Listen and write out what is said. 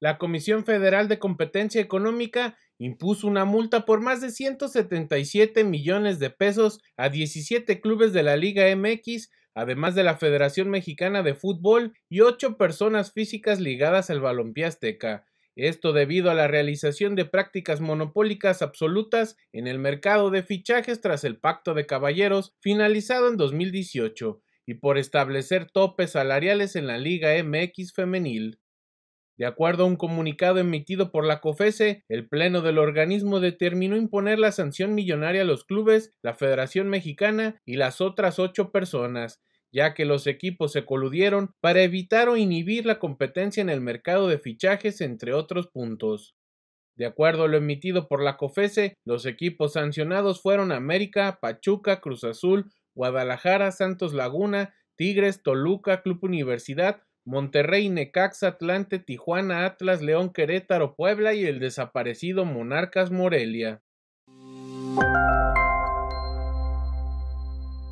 la Comisión Federal de Competencia Económica impuso una multa por más de 177 millones de pesos a 17 clubes de la Liga MX, además de la Federación Mexicana de Fútbol y ocho personas físicas ligadas al balompié azteca. Esto debido a la realización de prácticas monopólicas absolutas en el mercado de fichajes tras el Pacto de Caballeros finalizado en 2018 y por establecer topes salariales en la Liga MX femenil. De acuerdo a un comunicado emitido por la COFESE, el Pleno del organismo determinó imponer la sanción millonaria a los clubes, la Federación Mexicana y las otras ocho personas, ya que los equipos se coludieron para evitar o inhibir la competencia en el mercado de fichajes, entre otros puntos. De acuerdo a lo emitido por la COFESE, los equipos sancionados fueron América, Pachuca, Cruz Azul, Guadalajara, Santos Laguna, Tigres, Toluca, Club Universidad, Monterrey, Necaxa, Atlante, Tijuana, Atlas, León, Querétaro, Puebla y el desaparecido Monarcas Morelia.